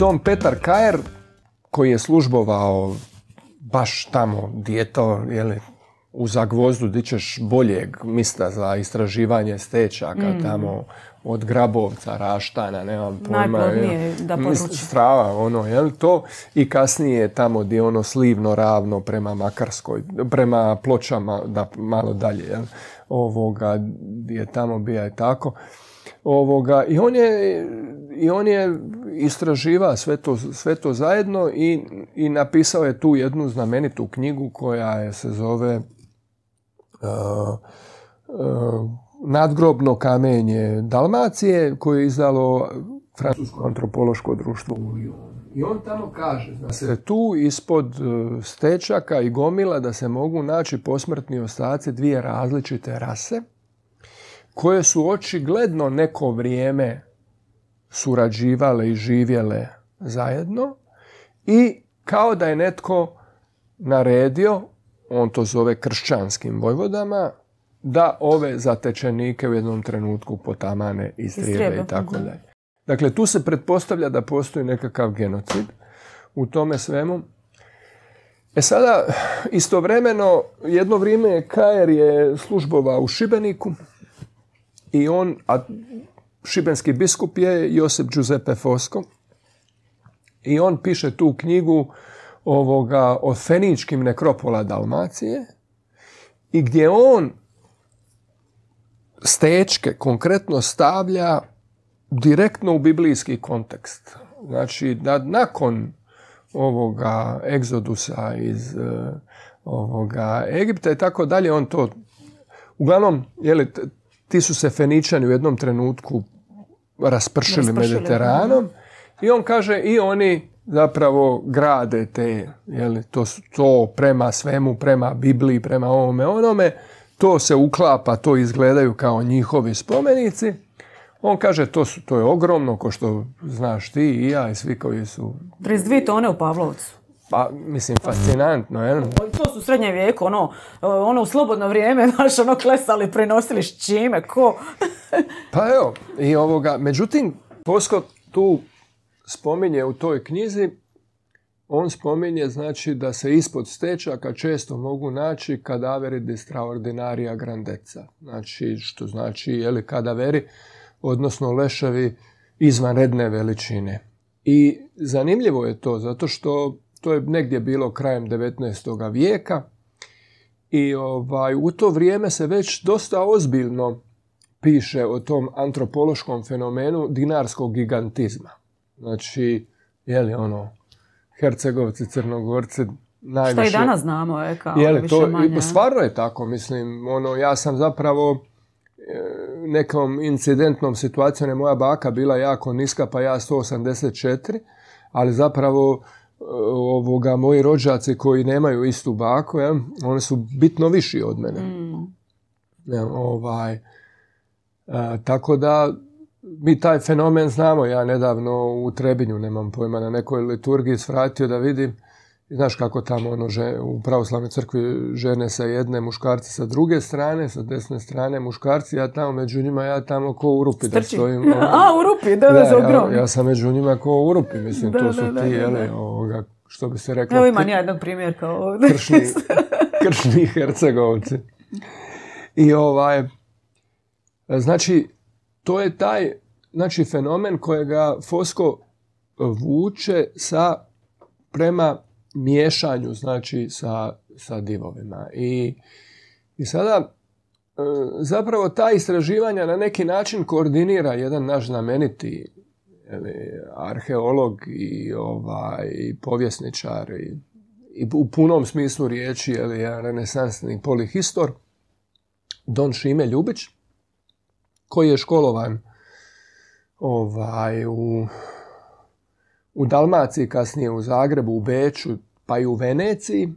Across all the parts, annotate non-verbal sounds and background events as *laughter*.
Don Petar Kajer, koji je službovao baš tamo djeto, li u Zagvozdu gdje ćeš boljeg mista za istraživanje stečaka mhm. tamo od Grabovca, Raštana, nemam pojma. Je, da Strava, ono, jel to? I kasnije tamo gdje ono slivno ravno prema Makarskoj, prema pločama, da malo dalje, jel? Ovoga, gdje je tamo bija i tako. Ovoga, i on je i on je istraživa sve to, sve to zajedno i, i napisao je tu jednu znamenitu knjigu koja je, se zove uh, Nadgrobno kamenje Dalmacije koje je izdalo Francusko antropološko društvo I on tamo kaže da se tu ispod e, stečaka i gomila da se mogu naći posmrtni ostaci dvije različite rase koje su očigledno neko vrijeme surađivale i živjele zajedno i kao da je netko naredio, on to zove kršćanskim vojvodama, da ove zatečenike u jednom trenutku potamane, istrijebe i tako dalje. Dakle, tu se pretpostavlja da postoji nekakav genocid u tome svemu. E sada, istovremeno, jedno vrijeme Kajer je službova u Šibeniku i on, a šibenski biskup je Josip Giuseppe Fosco i on piše tu knjigu ovoga o feničkim nekropola Dalmacije i gdje on stečke konkretno stavlja direktno u biblijski kontekst. Znači, da nakon ovoga egzodusa iz e, ovoga Egipta i tako dalje, on to uglavnom, je li, ti su se Feničani u jednom trenutku raspršili, Mediteranom i on kaže i oni zapravo grade te, jeli, to, to prema svemu, prema Bibliji, prema ovome, onome, to se uklapa, to izgledaju kao njihovi spomenici. On kaže, to, su, to je ogromno, ko što znaš ti i ja i svi koji su... 32 tone u Pavlovcu. Pa, mislim, fascinantno, jel? To su srednje vijeku, ono, ono u slobodno vrijeme, *laughs* znaš, ono, klesali, prenosili s čime, ko? *laughs* pa evo, i ovoga, međutim, Posko tu spominje u toj knjizi, on spominje, znači, da se ispod stečaka često mogu naći kadaveri distraordinarija grandeca. Znači, što znači, jeli, kadaveri, odnosno leševi izvanredne veličine. I zanimljivo je to, zato što to je negdje bilo krajem 19. vijeka i ovaj, u to vrijeme se već dosta ozbiljno piše o tom antropološkom fenomenu dinarskog gigantizma. Znači, je li ono, Hercegovci, Crnogorci, najviše... Što i danas znamo, e, je, kao ono, više to, manje. Stvarno je tako, mislim, ono, ja sam zapravo e, nekom incidentnom situacijom moja baka bila jako niska, pa ja 184, ali zapravo ovoga, moji rođaci koji nemaju istu baku, ja, oni su bitno viši od mene. Mm. ovaj, e, tako da mi taj fenomen znamo. Ja nedavno u Trebinju, nemam pojma, na nekoj liturgiji svratio da vidim. Znaš kako tamo ono, u pravoslavnoj crkvi žene sa jedne, muškarci sa druge strane, sa desne strane muškarci, ja tamo među njima, ja tamo ko u rupi da stojim. *laughs* Ono. A, u rupi, da, da, ja, sam među njima ko u rupi, mislim, to su da, ti, o što bi se reklo... Evo ima primjerka ovdje. *laughs* Kršni, hercegovci. I ovaj... Znači, to je taj znači, fenomen kojega Fosko vuče sa prema miješanju znači sa, sa divovima. I, I sada e, zapravo ta istraživanja na neki način koordinira jedan naš znameniti arheolog i, ovaj, povjesničar i, u punom smislu riječi je renesansni polihistor Don Šime Ljubić koji je školovan ovaj, u, Dalmaciji, kasnije u Zagrebu, u Beču, pa i u Veneciji,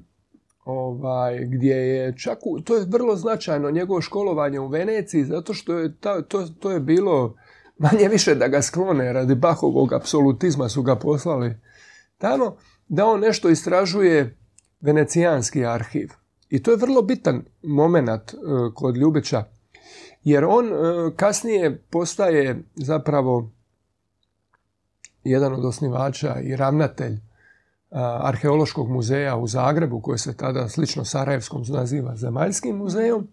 ovaj, gdje je čak, to je vrlo značajno njegovo školovanje u Veneciji, zato što je to, to je bilo manje više da ga sklone radi Bahovog apsolutizma su ga poslali tamo, da on nešto istražuje venecijanski arhiv. I to je vrlo bitan moment e, kod Ljubića, jer on e, kasnije postaje zapravo jedan od osnivača i ravnatelj arheološkog muzeja u Zagrebu, koje se tada slično Sarajevskom naziva Zemaljskim muzejom,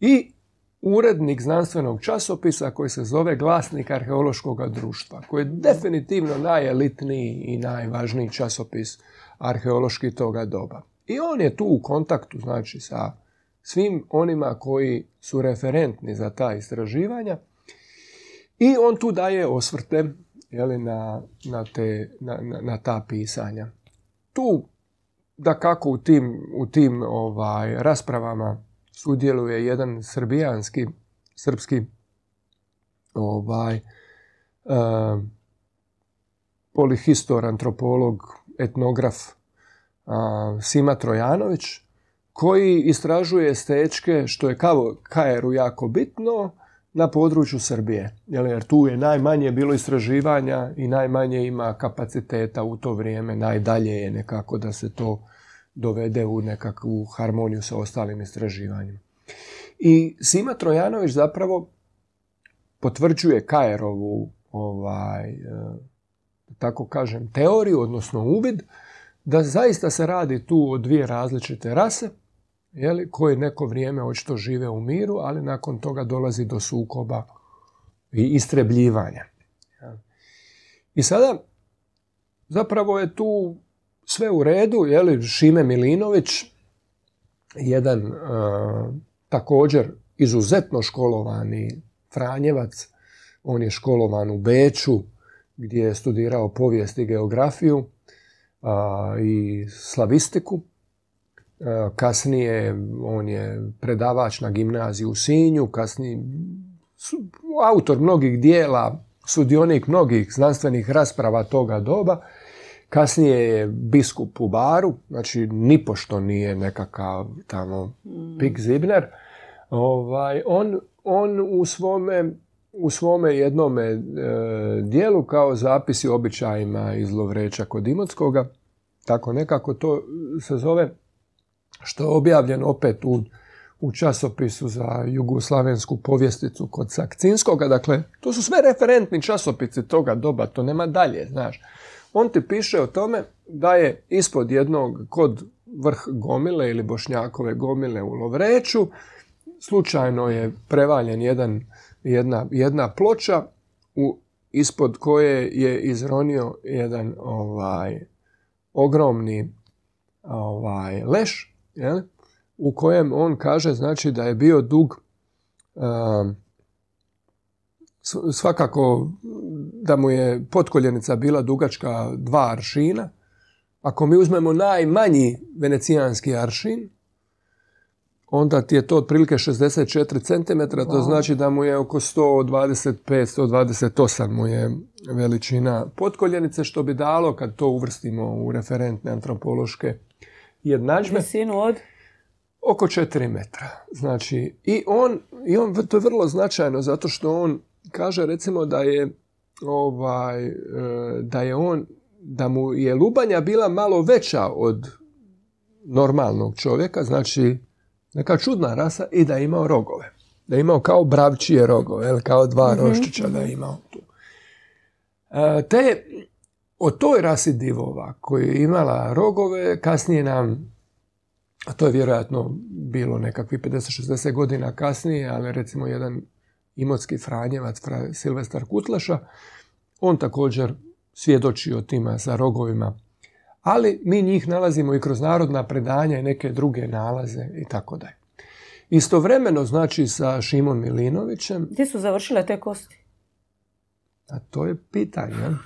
i urednik znanstvenog časopisa koji se zove Glasnik arheološkog društva, koji je definitivno najelitniji i najvažniji časopis arheološki toga doba. I on je tu u kontaktu znači sa svim onima koji su referentni za ta istraživanja i on tu daje osvrte li, na, na, te, na, na ta pisanja. Tu da kako u tim, u tim ovaj, raspravama sudjeluje jedan srbijanski, srpski ovaj, eh, polihistor, antropolog, etnograf uh, Sima Trojanović, koji istražuje stečke, što je kao Kajeru jako bitno, na području Srbije. Jer tu je najmanje bilo istraživanja i najmanje ima kapaciteta u to vrijeme. Najdalje je nekako da se to dovede u nekakvu harmoniju sa ostalim istraživanjima. I Sima Trojanović zapravo potvrđuje Kajerovu ovaj, eh, tako kažem, teoriju, odnosno uvid, da zaista se radi tu o dvije različite rase, jeli, koje neko vrijeme očito žive u miru, ali nakon toga dolazi do sukoba i istrebljivanja. I sada zapravo je tu sve u redu, je li Šime Milinović, jedan e, također izuzetno školovani Franjevac, on je školovan u Beču gdje je studirao povijest i geografiju i slavistiku. E, kasnije on je predavač na gimnaziju u Sinju, kasnije autor mnogih dijela, sudionik mnogih znanstvenih rasprava toga doba. Kasnije je biskup u Baru, znači nipošto nije nekakav tamo mm. Pik Zibner. Ovaj, on, on u svome u svome jednome e, dijelu kao zapisi običajima iz Lovreća kod Imotskoga, tako nekako to se zove, što je objavljen opet u, u časopisu za jugoslavensku povjesticu kod Sakcinskoga. Dakle, to su sve referentni časopisi toga doba, to nema dalje, znaš on ti piše o tome da je ispod jednog kod vrh gomile ili bošnjakove gomile u Lovreću, slučajno je prevaljen jedan, jedna, jedna ploča u, ispod koje je izronio jedan ovaj ogromni ovaj leš, jel? u kojem on kaže znači da je bio dug eh, svakako da mu je potkoljenica bila dugačka dva aršina. Ako mi uzmemo najmanji venecijanski aršin, onda ti je to otprilike 64 cm, to znači da mu je oko 125-128 mu je veličina potkoljenice, što bi dalo kad to uvrstimo u referentne antropološke jednadžbe. Visinu od? Oko 4 metra. Znači, i on, i on, to je vrlo značajno zato što on kaže recimo da je ovaj, e, da je on, da mu je lubanja bila malo veća od normalnog čovjeka, znači neka čudna rasa i da je imao rogove. Da je imao kao bravčije rogove, jel, kao dva mm roščića da je imao tu. E, te, o toj rasi divova koja je imala rogove, kasnije nam, a to je vjerojatno bilo nekakvi 50-60 godina kasnije, ali recimo jedan Imotski Franjevac, Silvestar Kutlaša. On također svjedoči o tima za rogovima. Ali mi njih nalazimo i kroz narodna predanja i neke druge nalaze i tako dalje. Istovremeno, znači, sa Šimon Milinovićem... Gdje su završile te kosti? A to je pitanje. *laughs*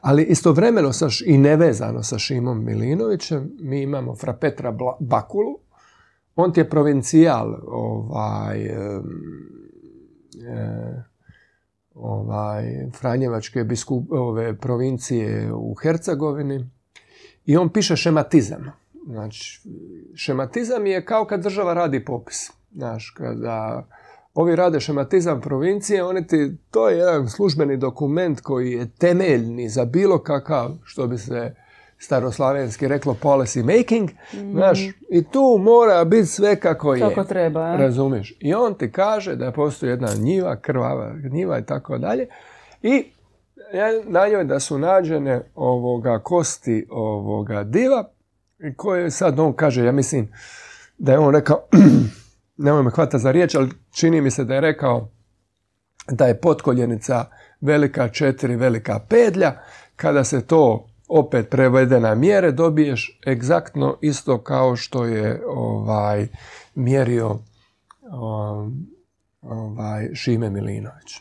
Ali istovremeno i nevezano sa Šimom Milinovićem mi imamo fra Petra Bakulu, on ti je provincijal ovaj, eh, ovaj, Franjevačke biskup, ove, provincije u Hercegovini i on piše šematizam. Znači, šematizam je kao kad država radi popis. Znaš, kada ovi rade šematizam provincije, oni ti, to je jedan službeni dokument koji je temeljni za bilo kakav, što bi se staroslavenski reklo policy making, mm. znaš, i tu mora biti sve kako, kako je. treba. Razumiš? I on ti kaže da postoji jedna njiva, krvava njiva i tako dalje. I na njoj da su nađene ovoga kosti ovoga diva, koje sad on kaže, ja mislim da je on rekao, *clears throat* nemoj me hvata za riječ, ali čini mi se da je rekao da je potkoljenica velika četiri, velika pedlja, kada se to opet prevedena mjere, dobiješ egzaktno isto kao što je ovaj, mjerio ovaj, Šime Milinović.